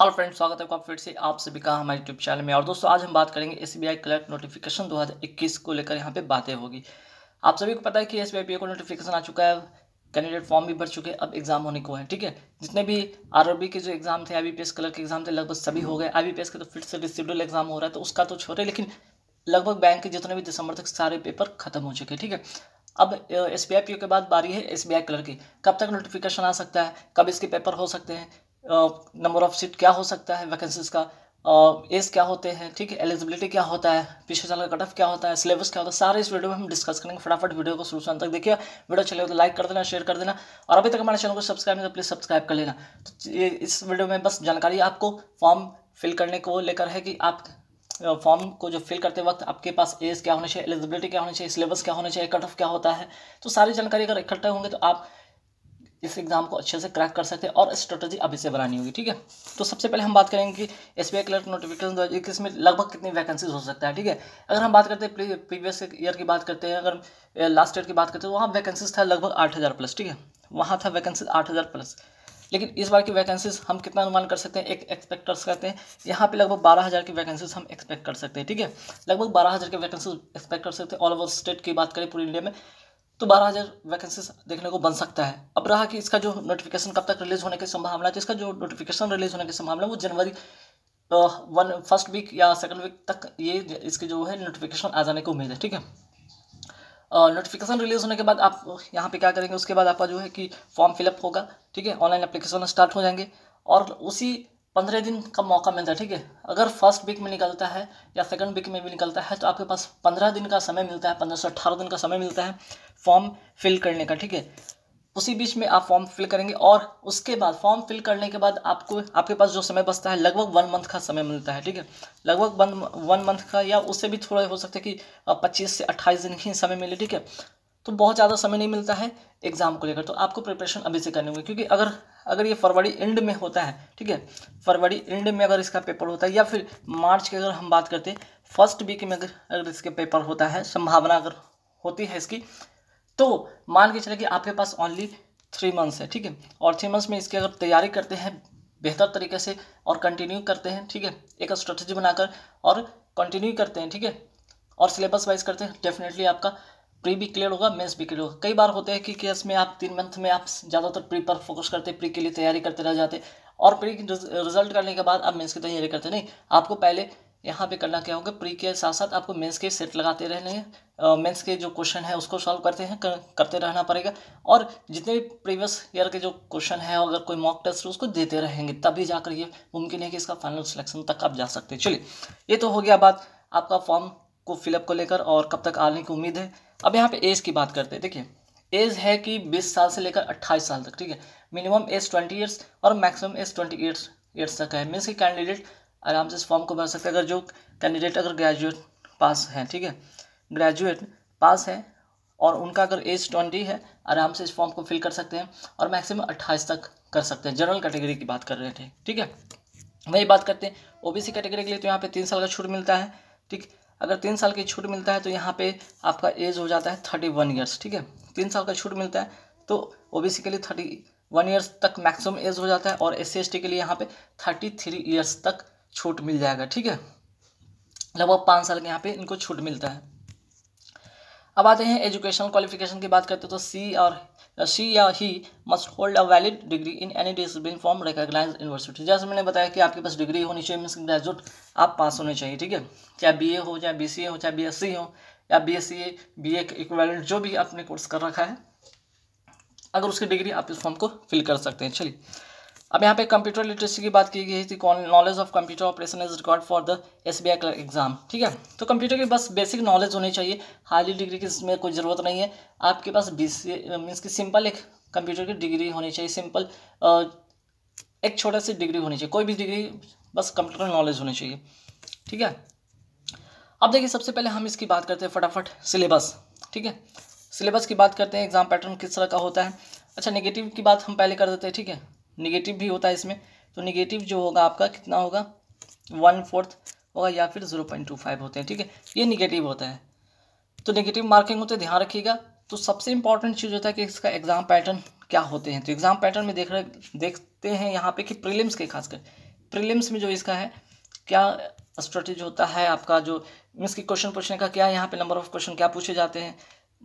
hello friends स्वागत है आपका फिर से आप सभी का हमारे यूट्यूब चैनल में और दोस्तों आज हम बात करेंगे S B I clerk notification 2021 को लेकर यहाँ पे बातें होगी आप सभी को पता है कि एस बी को नोटिफिकेशन आ चुका है कैंडिडेट फॉर्म भी भर चुके हैं अब एग्जाम होने को है ठीक है जितने भी आर के जो एग्जाम थे आई बी क्लर्क के एग्जाम थे लगभग सभी हो गए आई बी के तो फिर से रिसिडल एग्जाम हो रहा है तो उसका तो छोड़े लेकिन लगभग बैंक के जितने भी दिसंबर तक सारे पेपर खत्म हो चुके हैं ठीक है अब एस बी आई के बाद बारी है एस बी आई क्लर्क की कब तक नोटिफिकेशन आ सकता है कब इसके पेपर हो सकते हैं नंबर ऑफ सीट क्या हो सकता है वैकेंसीज का एज क्या होते हैं ठीक है एलिजिबिलिटी क्या होता है पिछले साल का कट ऑफ क्या होता है सिलेबस क्या होता है सारे इस वीडियो में हम डिस्कस करेंगे फटाफट वीडियो को शुरू से अंत तक देखिए वीडियो चले तो लाइक कर देना शेयर कर देना और अभी तक हमारे चैनल को सब्सक्राइब नहीं तो प्लीज़ सब्सक्राइब कर लेना तो इस वीडियो में बस जानकारी आपको फॉर्म फिल करने को लेकर है कि आप फॉर्म को जो फिल करते वक्त आपके पास एज क्या होना चाहिए एलिजिबिलिटी क्या होनी चाहिए सिलेबस क्या होना चाहिए कट ऑफ क्या होता है तो सारी जानकारी अगर इकट्ठा होंगे तो आप इस एग्ज़ाम को अच्छे से क्रैक कर सकते हैं और स्ट्रेटजी अभी से बनानी होगी ठीक है तो सबसे पहले हम बात करेंगे कि S B I clerk notification दो में लगभग कितनी वैकेंसीज हो सकता है ठीक है अगर हम बात करते हैं प्रीवियस ईयर की बात करते हैं अगर लास्ट ईयर की बात करते हैं तो वहाँ वैकेंसीज था लगभग आठ हज़ार प्लस ठीक है वहाँ था वैकेंसीज आठ हज़ार प्लस लेकिन इस बार की वैकेंसीज हम कितना अनुमान कर सकते हैं एक एक्सपेक्टर्स करते हैं यहाँ पे लगभग बारह हज़ार की वैकेंसीज हम एक्सपेक्ट कर सकते हैं ठीक है लगभग बारह हज़ार की वैकेंसीज एक्सपेक्ट कर सकते हैं ऑल ओवर स्टेट की बात करें पूरी इंडिया में तो बारह हज़ार वैकेंसीज देखने को बन सकता है अब रहा कि इसका जो नोटिफिकेशन कब तक रिलीज़ होने की संभावना है तो इसका जो नोटिफिकेशन रिलीज़ होने की संभावना है वो जनवरी वन फर्स्ट वीक या सेकंड वीक तक ये इसके जो है नोटिफिकेशन आ जाने की उम्मीद है ठीक है नोटिफिकेशन रिलीज़ होने के बाद आप यहाँ पे क्या करेंगे उसके बाद आपका जो है कि फॉर्म फिलअप होगा ठीक है ऑनलाइन अप्लीकेशन स्टार्ट हो जाएंगे और उसी पंद्रह दिन का मौका मिलता है ठीक है अगर फर्स्ट वीक में निकलता है या सेकंड वीक में भी निकलता है तो आपके पास पंद्रह दिन का समय मिलता है पंद्रह सौ अट्ठारह दिन का समय मिलता है फॉर्म फिल करने का ठीक है उसी बीच में आप फॉर्म फिल करेंगे और उसके बाद फॉर्म फिल करने के बाद आपको आपके पास जो समय बचता है लगभग वन मंथ का समय मिलता है ठीक है लगभग वन वन मंथ का या उससे भी थोड़ा हो सकता है कि पच्चीस से अट्ठाईस दिन ही समय मिले ठीक है तो बहुत ज़्यादा समय नहीं मिलता है एग्ज़ाम को लेकर तो आपको प्रिपरेशन अभी से करनी होगी क्योंकि अगर अगर ये फरवरी एंड में होता है ठीक है फरवरी एंड में अगर इसका पेपर होता है या फिर मार्च की अगर हम बात करते हैं फर्स्ट वीक में अगर अगर इसके पेपर होता है संभावना अगर होती है इसकी तो मान के चले कि आपके पास ओनली थ्री मंथ्स है ठीक है और थ्री मंथ्स में इसकी अगर तैयारी करते हैं बेहतर तरीके से और कंटिन्यू करते हैं ठीक है एक स्ट्रेटजी बनाकर और कंटिन्यू करते हैं ठीक है और सिलेबस वाइज करते हैं डेफिनेटली आपका प्री भी क्लियर होगा मेंस भी क्लियर होगा कई बार होते हैं कि केस में आप तीन मंथ में आप ज़्यादातर प्री पर फोकस करते प्री के लिए तैयारी करते रह जाते और प्री की रिजल्ट करने के बाद आप मेंस की तैयारी करते नहीं आपको पहले यहाँ पे करना क्या होगा प्री के साथ साथ आपको मेंस के सेट लगाते रहने हैं मेंस के जो क्वेश्चन है उसको सॉल्व करते हैं कर, करते रहना पड़ेगा और जितने भी प्रीवियस ईयर के जो क्वेश्चन है अगर कोई मॉक टेस्ट उसको देते रहेंगे तभी जाकर ये मुमकिन है कि इसका फाइनल सिलेक्शन तक आप जा सकते हैं चलिए ये तो हो गया बात आपका फॉर्म को फिलअप को लेकर और कब तक आने की उम्मीद है अब यहाँ पे एज की बात करते हैं देखिए एज है कि 20 साल से लेकर 28 साल तक ठीक है मिनिमम एज 20 इयर्स और मैक्सिमम एज 20 इयर्स ईयर्स तक है मीन्स कि कैंडिडेट आराम से इस फॉर्म को भर सकते हैं अगर जो कैंडिडेट अगर ग्रेजुएट पास हैं ठीक है ग्रेजुएट पास हैं और उनका अगर एज ट्वेंटी है आराम से इस फॉर्म को फिल कर सकते हैं और मैक्सिमम अट्ठाईस तक कर सकते हैं जनरल कैटेगरी की बात कर रहे थे ठीक है वही बात करते हैं ओबीसी कैटेगरी के लिए तो यहाँ पे तीन साल का छूट मिलता है ठीक अगर तीन साल की छूट मिलता है तो यहाँ पे आपका एज हो जाता है थर्टी वन ईयर्स ठीक है तीन साल का छूट मिलता है तो ओ बी सी के लिए थर्टी वन ईयर्स तक मैक्सिमम एज हो जाता है और एस सी के लिए यहाँ पे थर्टी थ्री ईयर्स तक छूट मिल जाएगा ठीक है लगभग पाँच साल के यहाँ पे इनको छूट मिलता है अब आते हैं एजुकेशन क्वालिफिकेशन की बात करते हैं तो सी और शी या he must hold a valid degree in any discipline form recognize university जैसे मैंने बताया कि आपके पास डिग्री होनी चाहिए मीन्स ग्रेजुएट आप पास होने चाहिए ठीक है चाहे बी हो चाहे बी हो चाहे बी हो या B S C A B equivalent जो भी आपने कोर्स कर रखा है अगर उसकी डिग्री आप इस फॉर्म को फिल कर सकते हैं चलिए अब यहाँ पे कंप्यूटर लिटरेसी की बात की गई थी knowledge of computer operation is record for the S B I exam ठीक है तो कंप्यूटर की बस बेसिक नॉलेज होनी चाहिए हाईली डिग्री की इसमें कोई ज़रूरत नहीं है आपके पास बी सी मीन्स की सिंपल एक कंप्यूटर की डिग्री होनी चाहिए सिंपल एक छोटा सी डिग्री होनी चाहिए कोई भी डिग्री बस कंप्यूटर नॉलेज होनी चाहिए ठीक है अब देखिए सबसे पहले हम इसकी बात करते हैं फटाफट सिलेबस ठीक है सिलेबस की बात करते हैं एग्जाम पैटर्न किस तरह का होता है अच्छा नेगेटिव की बात हम पहले कर देते हैं ठीक है निगेटिव भी होता है इसमें तो निगेटिव जो होगा आपका कितना होगा वन फोर्थ होगा या फिर जीरो पॉइंट टू फाइव होते हैं ठीक है ये निगेटिव होता है तो निगेटिव मार्किंग होते ध्यान रखिएगा तो सबसे इंपॉर्टेंट चीज़ होता है कि इसका एग्ज़ाम पैटर्न क्या होते हैं तो एग्ज़ाम पैटर्न में देख रहे देखते हैं यहाँ पे कि प्रीलिम्स के खासकर प्रीलिम्स में जो इसका है क्या स्ट्रेटेज होता है आपका जो मीन्स की क्वेश्चन पूछने का क्या यहाँ पे नंबर ऑफ क्वेश्चन क्या पूछे जाते हैं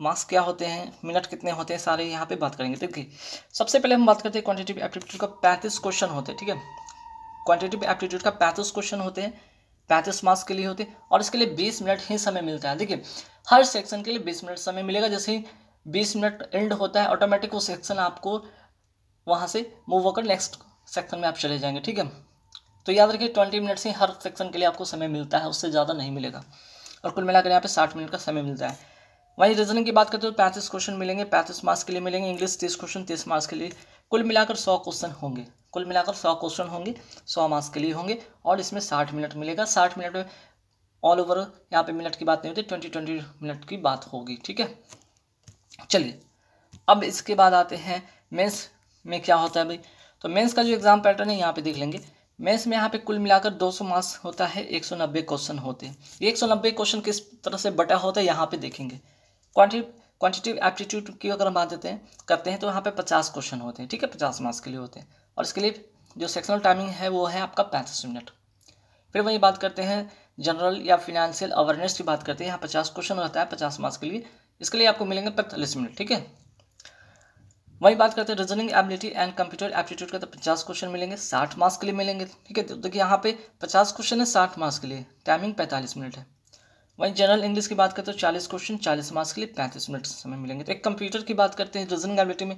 मार्क्स क्या होते हैं मिनट कितने होते हैं सारे यहाँ पे बात करेंगे ठीक है सबसे पहले हम बात करते हैं क्वांटिटिव एप्टीट्यूड का पैंतीस क्वेश्चन होते हैं ठीक है क्वांटिटिव एप्टीट्यूड का पैंतीस क्वेश्चन होते हैं पैंतीस मार्क्स के लिए होते हैं और इसके लिए बीस मिनट ही समय मिलता है देखिए हर सेक्शन के लिए बीस मिनट समय मिलेगा जैसे ही बीस मिनट एंड होता है ऑटोमेटिक वो सेक्शन आपको वहाँ से मूव होकर नेक्स्ट सेक्शन में आप चले जाएंगे ठीक है तो याद रखिए ट्वेंटी मिनट से हर सेक्शन के लिए आपको समय मिलता है उससे ज़्यादा नहीं मिलेगा और कुल मिलाकर यहाँ पे साठ मिनट का समय मिलता है वहीं रीजनिंग की बात करते हो पैंतीस क्वेश्चन मिलेंगे पैंतीस मार्क्स के लिए मिलेंगे इंग्लिश तीस क्वेश्चन तीस मार्क्स के लिए कुल मिलाकर सौ क्वेश्चन होंगे कुल मिलाकर सौ क्वेश्चन होंगे सौ मार्क्स के लिए होंगे और इसमें साठ मिनट मिलेगा साठ मिनट में ऑल ओवर यहाँ पे मिनट की बात नहीं होती ट्वेंटी ट्वेंटी मिनट की बात होगी ठीक है चलिए अब इसके बाद आते हैं मेंस में क्या होता है भाई तो मेंस का जो एग्ज़ाम पैटर्न है यहाँ पे देख लेंगे मेंस में यहाँ पे कुल मिलाकर 200 मार्क्स होता है 190 क्वेश्चन होते हैं 190 क्वेश्चन किस तरह से बटा होता है यहाँ पे देखेंगे क्वान्टि क्वान्टिटिव एप्टीट्यूड की अगर हम बात देते हैं करते हैं तो यहाँ पे पचास क्वेश्चन होते हैं ठीक है पचास मार्क्स के लिए होते हैं और इसके लिए जो सेक्शनल टाइमिंग है वो है आपका पैंतीस मिनट फिर वही बात करते हैं जनरल या फिनेंशियल अवेयरनेस की बात करते हैं यहाँ पचास क्वेश्चन रहता है पचास मार्क्स के लिए इसके लिए आपको मिलेंगे पैंतालीस मिनट ठीक है वही बात करते हैं reasoning ability and computer aptitude का तो पचास क्वेश्चन मिलेंगे साठ मार्क्स के लिए मिलेंगे ठीक है तो देखिए यहाँ पे पचास क्वेश्चन है साठ मार्क्स के लिए टाइमिंग पैंतालीस मिनट है वहीं जनरल इंग्लिश की बात करते हो चालीस क्वेश्चन चालीस मार्क्स के लिए पैंतीस मिनट समय मिलेंगे तो एक कंप्यूटर की बात करते हैं रीजनिंग एबिलिटी में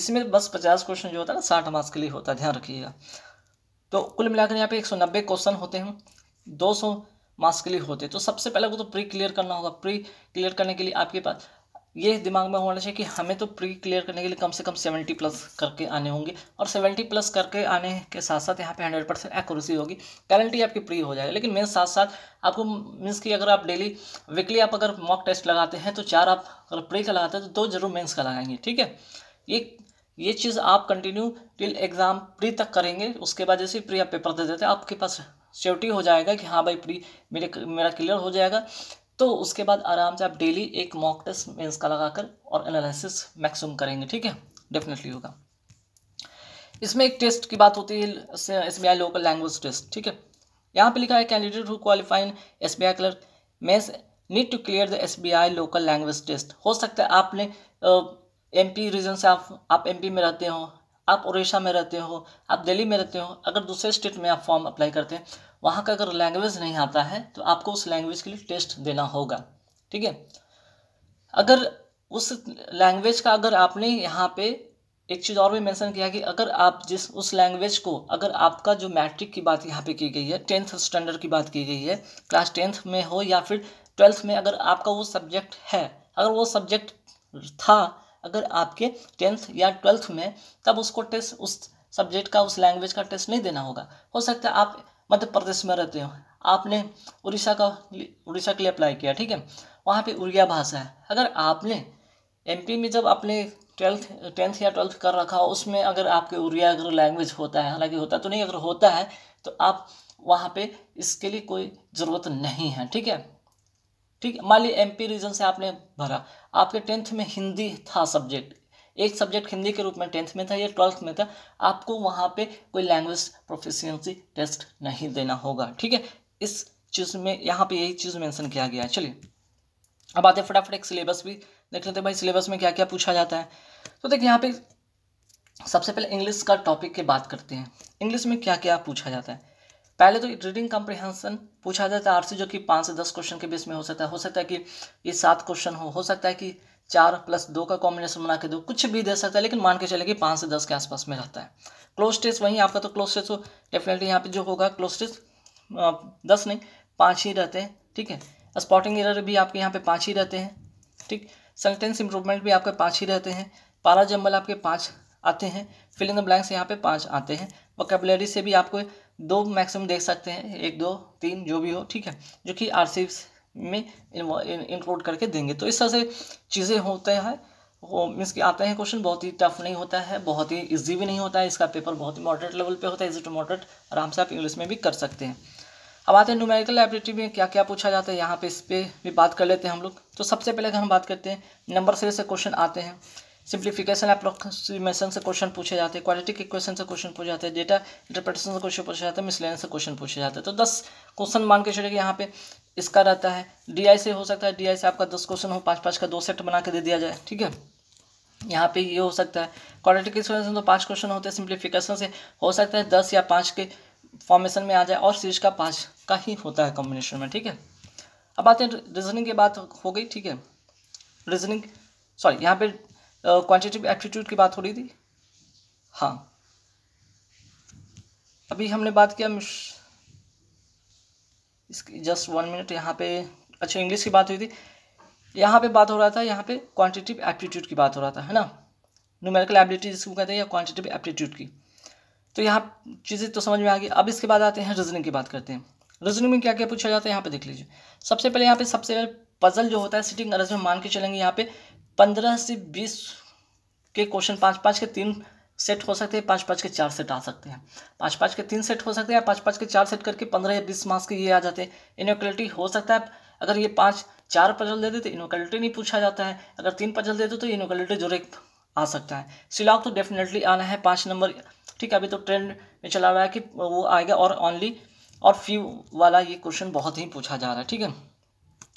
इसमें बस पचास क्वेश्चन जो होता है ना साठ मार्क्स के लिए होता है ध्यान रखिएगा तो कुल मिलाकर यहाँ पे एक सौ नब्बे क्वेश्चन होते हैं दो सौ मार्क्स के लिए होते हैं तो सबसे पहले वो तो प्री क्लियर करना होगा प्री क्लियर करने के लिए आपके पास ये दिमाग में होना चाहिए कि हमें तो प्री क्लियर करने के लिए कम से कम सेवेंटी प्लस करके आने होंगे और सेवेंटी प्लस करके आने के साथ साथ यहाँ पे हंड्रेड परसेंट एक्यूरेसी होगी गारंटी आपकी प्री हो जाएगी लेकिन मेरे साथ साथ आपको मीन्स कि अगर आप डेली वीकली आप अगर मॉक टेस्ट लगाते हैं तो चार आप अगर प्री का लगाते हैं तो दो जरूर मेन्स का लगाएंगे ठीक है ये ये चीज़ आप कंटिन्यू टिल एग्ज़ाम प्री तक करेंगे उसके बाद जैसे प्री आप पेपर दे देते हैं आपके पास सेफ्टी हो जाएगा कि हाँ भाई प्री मेरे मेरा क्लियर हो जाएगा तो उसके बाद आराम से आप डेली एक मॉक टेस्ट मेंस का लगाकर और एनालिसिस मैक्सिमम करेंगे ठीक है डेफिनेटली होगा इसमें एक टेस्ट की बात होती है S B I local language test ठीक है यहाँ पे लिखा है candidate who qualifying S B I clerk mains need to clear the S B I local language test हो सकता है आपने एम पी रीजन से आप आप एम पी में रहते हो आप उड़ीसा में रहते हो आप दिल्ली में रहते हो अगर दूसरे स्टेट में आप फॉर्म अप्लाई करते हैं वहाँ का अगर लैंग्वेज नहीं आता है तो आपको उस लैंग्वेज के लिए टेस्ट देना होगा ठीक है अगर उस लैंग्वेज का अगर आपने यहाँ पे एक चीज़ और भी मेंशन किया कि अगर आप जिस उस लैंग्वेज को अगर आपका जो मैट्रिक की बात यहाँ पे की गई है टेंथ स्टैंडर्ड की बात की गई है क्लास टेंथ में हो या फिर ट्वेल्थ में अगर आपका वो सब्जेक्ट है अगर वो सब्जेक्ट था अगर आपके टेंथ या ट्वेल्थ में तब उसको टेस्ट उस सब्जेक्ट का उस लैंग्वेज का टेस्ट नहीं देना होगा हो सकता है आप मध्य प्रदेश में रहते हो आपने उड़ीसा का उड़ीसा के लिए अप्लाई किया ठीक है वहाँ पे उड़िया भाषा है अगर आपने एमपी में जब आपने ट्वेल्थ टेंथ या ट्वेल्थ कर रखा हो उसमें अगर आपके उड़िया अगर लैंग्वेज होता है हालांकि होता तो नहीं अगर होता है तो आप वहाँ पे इसके लिए कोई ज़रूरत नहीं है ठीक है ठीक है मान ली एम रीजन से आपने भरा आपके टेंथ में हिंदी था सब्जेक्ट एक सब्जेक्ट हिंदी के रूप में टेंथ में था या ट्वेल्थ में था आपको वहाँ पे कोई लैंग्वेज प्रोफिशियंसी टेस्ट नहीं देना होगा ठीक है इस चीज़ में यहाँ पे यही चीज़ मेंशन किया गया है चलिए अब आते फटाफट एक सिलेबस भी देख लेते हैं भाई सिलेबस में क्या क्या पूछा जाता है तो देखिए यहाँ पे सबसे पहले इंग्लिश का टॉपिक की बात करते हैं इंग्लिश में क्या क्या पूछा जाता है पहले तो रीडिंग कॉम्प्रिहेंशन पूछा जाता है आरसी जो कि पाँच से दस क्वेश्चन के बीच में हो सकता है हो सकता है कि ये सात क्वेश्चन हो हो सकता है कि चार प्लस दो का कॉम्बिनेशन बना के दो कुछ भी दे सकता है लेकिन मान के चले कि पाँच से दस के आसपास में रहता है क्लोज टेस्ट वहीं आपका तो क्लोज टेस्ट हो डेफिनेटली यहाँ पे जो होगा क्लोज टेस्ट दस नहीं पाँच ही रहते हैं ठीक है स्पॉटिंग एरर भी आपके यहाँ पे पाँच ही रहते हैं ठीक सेंटेंस इंप्रूवमेंट भी आपके पाँच ही रहते हैं पारा जम्बल आपके पाँच आते हैं फिलिंग द ब्लैंक्स यहाँ पे पाँच आते हैं वोकेबलरी से भी आपको दो मैक्सिमम देख सकते हैं एक दो तीन जो भी हो ठीक है जो कि आर में इंक्लूड करके देंगे तो इस तरह से चीज़ें होते हैं वो मीन्स कि आते हैं क्वेश्चन बहुत ही टफ नहीं होता है बहुत ही इजी भी नहीं होता है इसका पेपर बहुत ही मॉडरेट लेवल पे होता है इजी टू मॉडरेट आराम से आप इंग्लिश में भी कर सकते हैं अब आते हैं न्यूमेरिकल एबिलिटी में क्या क्या पूछा जाता है यहाँ पे इस पर भी बात कर लेते हैं हम लोग तो सबसे पहले अगर हम बात करते हैं नंबर सीरीज से क्वेश्चन आते हैं सिंप्लीफिकेशन अप्रोक्सीमेशन से क्वेश्चन पूछे जाते हैं के इक्वेशन से क्वेश्चन पूछे जाते हैं डेटा इंटरप्रिटेशन से क्वेश्चन पूछे जाते हैं मिसलेन से क्वेश्चन पूछे जाते हैं तो दस क्वेश्चन मान के चलेगा यहाँ पे इसका रहता है डी से हो सकता है डी से आपका दस क्वेश्चन हो पाँच पाँच का दो सेट बना के दे दिया जाए ठीक है यहाँ पे ये हो सकता है के तो पाँच क्वेश्चन होते हैं सिंप्लीफिकेशन से हो सकता है दस या पाँच के फॉर्मेशन में आ जाए और सीरीज का पाँच का ही होता है कॉम्बिनेशन में ठीक है अब आते हैं रीजनिंग की बात हो गई ठीक है रीजनिंग सॉरी यहाँ पे क्वांटिटिव एप्टीट्यूड की बात हो रही थी हाँ अभी हमने बात किया इसकी जस्ट वन मिनट यहाँ पे अच्छा इंग्लिश की बात हुई थी यहाँ पे बात हो रहा था यहाँ पे क्वांटिटिव एप्टीट्यूड की बात हो रहा था है ना न्यूमेरिकल एबिलिटी जिसको कहते हैं या क्वान्टिटिव एप्टीट्यूड की तो यहाँ चीज़ें तो समझ में आ गई अब इसके बाद आते हैं रीजनिंग की बात करते हैं रीजनिंग में क्या क्या पूछा जाता है यहाँ पे देख लीजिए सबसे पहले यहाँ पे सबसे पहले पजल जो होता है सिटिंग अरेंज में मान के चलेंगे यहाँ पे पंद्रह से बीस के क्वेश्चन पाँच पाँच के तीन सेट हो सकते हैं पाँच पाँच के चार सेट आ सकते हैं पाँच पाँच के तीन सेट हो सकते हैं पाँच पाँच के चार सेट करके पंद्रह या बीस मार्क्स के ये आ जाते हैं इनोक्लिटी हो सकता है अगर ये पाँच चार पजल दे दे तो इनोक्लिटी नहीं पूछा जाता है अगर तीन पजल दे दो तो इनोक्लिटी जो आ सकता है सिलाक तो डेफिनेटली आना है पाँच नंबर ठीक है अभी तो ट्रेंड में चला हुआ है कि वो आएगा और ऑनली और फ्यू वाला ये क्वेश्चन बहुत ही पूछा जा रहा है ठीक है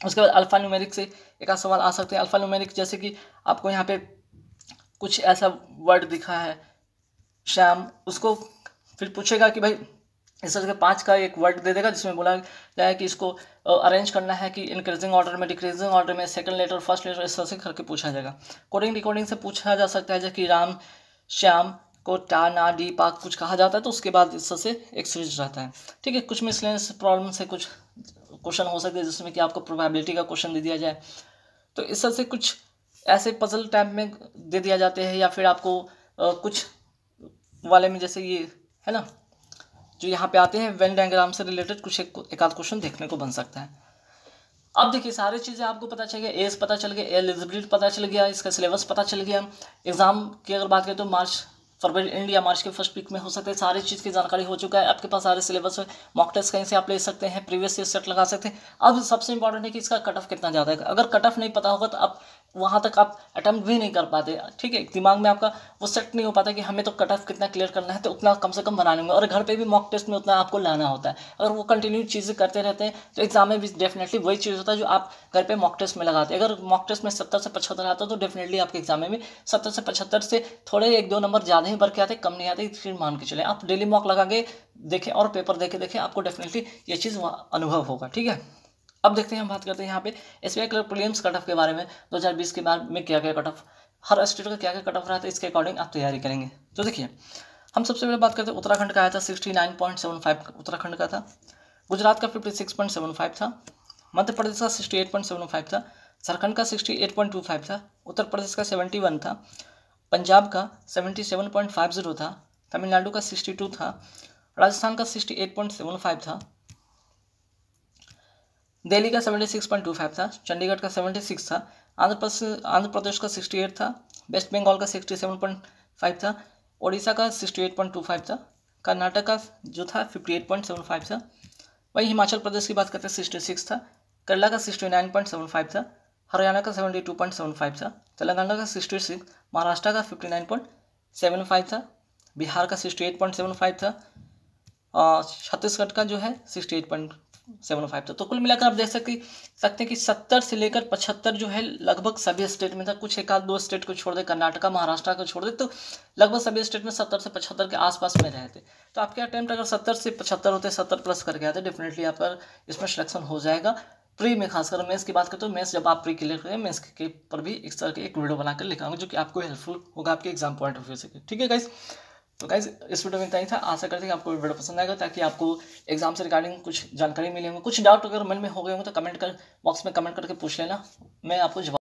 उसके बाद अल्फ़ा न्यूमेरिक से एक सवाल आ सकते हैं अल्फ़ा न्यूमेरिक जैसे कि आपको यहाँ पे कुछ ऐसा वर्ड दिखा है श्याम उसको फिर पूछेगा कि भाई इस तरह के पाँच का एक वर्ड दे देगा जिसमें बोला जाए कि इसको अरेंज करना है कि इंक्रीजिंग ऑर्डर में डिक्रीजिंग ऑर्डर में सेकंड लेटर फर्स्ट लेटर इस तरह से करके पूछा जाएगा कोडिंग रिकॉर्डिंग से पूछा जा सकता है जैसे कि राम श्याम को टा ना डी पा कुछ कहा जाता है तो उसके बाद इस तरह से एक सीरीज रहता है ठीक है कुछ मिसलेंस प्रॉब्लम से कुछ क्वेश्चन हो सकते हैं जिसमें कि आपको प्रोबेबिलिटी का क्वेश्चन दे दिया जाए तो इस तरह से कुछ ऐसे पजल टाइप में दे दिया जाते हैं या फिर आपको कुछ वाले में जैसे ये है ना जो यहाँ पे आते हैं वेन डायग्राम से रिलेटेड कुछ एक, एक आध क्वेश्चन देखने को बन सकता है अब देखिए सारी चीज़ें आपको पता चल गया एज पता चल गया एलिजिबिलिटी पता चल गया इसका सिलेबस पता चल गया एग्ज़ाम की अगर बात करें तो मार्च फरवरी एंड या मार्च के फर्स्ट वीक में हो सकते हैं सारी चीज़ की जानकारी हो चुका है आपके पास सारे सिलेबस है मॉक टेस्ट कहीं से आप ले सकते हैं प्रीवियस ईयर सेट लगा सकते हैं अब सबसे इंपॉर्टेंट है कि इसका कट ऑफ कितना ज़्यादा है अगर कट ऑफ नहीं पता होगा तो आप वहाँ तक आप अटैम्प्ट भी नहीं कर पाते ठीक है दिमाग में आपका वो सेट नहीं हो पाता कि हमें तो कट ऑफ कितना क्लियर करना है तो उतना कम से कम बनाने में और घर पे भी मॉक टेस्ट में उतना आपको लाना होता है अगर वो कंटिन्यू चीज़ें करते रहते हैं तो एग्जाम में भी डेफिनेटली वही चीज़ होता है जो आप घर पर मॉक टेस्ट में लगाते हैं अगर मॉक टेस्ट में सत्तर से पचहत्तर आता है तो डेफिनेटली आपके एग्जाम में भी सत्तर से पचहत्तर से थोड़े एक दो नंबर ज़्यादा ही भर के आते कम नहीं आते फिर मान के चले आप डेली मॉक लगा के देखें और पेपर देखे देखें आपको डेफिनेटली ये चीज़ अनुभव होगा ठीक है अब देखते हैं हम बात करते हैं यहाँ पे S B I clerk prelims cut off के बारे में दो हज़ार बीस के बाद में क्या क्या कट ऑफ हर स्टेट का क्या क्या कट ऑफ रहा था इसके अकॉर्डिंग आप तैयारी करेंगे तो देखिए हम सबसे पहले बात करते हैं उत्तराखंड का आया था sixty nine point seven five Uttarakhand का था गुजरात का fifty six point seven five था मध्य प्रदेश का sixty eight point seven five था झारखंड का sixty eight point two five था उत्तर प्रदेश का सेवेंटी वन था पंजाब का seventy seven point five zero था तमिलनाडु का सिक्सटी टू था राजस्थान का sixty eight point seven five था दिल्ली का seventy six point two five था चंडीगढ़ का सेवेंटी सिक्स था आंध्र प्रदेश आंध्र प्रदेश का सिक्सटी एट था वेस्ट बंगाल का सिक्सटी सेवन पॉइंट फाइव था ओडिशा का sixty eight point two five था कर्नाटक का जो था fifty eight point seven five था वहीं हिमाचल प्रदेश की बात करते हैं सिक्सटी सिक्स था केरला का sixty nine point seven five था हरियाणा का seventy two point seven five था तेलंगाना का सिक्सटी सिक्स महाराष्ट्र का fifty nine point seven five था बिहार का sixty eight point seven five था छत्तीसगढ़ का जो है sixty eight point seven five था तो, तो कुल मिलाकर आप देख सकते सकते हैं कि सत्तर से लेकर पचहत्तर जो है लगभग सभी स्टेट में था कुछ एक आध दो स्टेट को छोड़ दे कर्नाटका महाराष्ट्र को छोड़ दे तो लगभग सभी स्टेट में सत्तर से पचहत्तर के आसपास में रहे थे तो आपके अटैम्प्ट अगर सत्तर से पचहत्तर होते सत्तर प्लस करके आते डेफिनेटली यहाँ पर इसमें सिलेक्शन हो जाएगा प्री में खासकर मेंस की बात करते हो मेंस जब आप प्री क्लियर करें मेंस के पर भी एक तरह के एक वीडियो बनाकर लिखाऊंगा जो कि आपको हेल्पफुल होगा आपके एग्जाम पॉइंट ऑफ व्यू से ठीक है गाइस तो गाइज इस वीडियो में इतना ही था आशा करते हैं आपको वीडियो पसंद आएगा ताकि आपको एग्जाम से रिगार्डिंग कुछ जानकारी मिले होंगे कुछ डाउट अगर मन में हो गए होंगे तो कमेंट कर बॉक्स में कमेंट करके पूछ लेना मैं आपको जवाब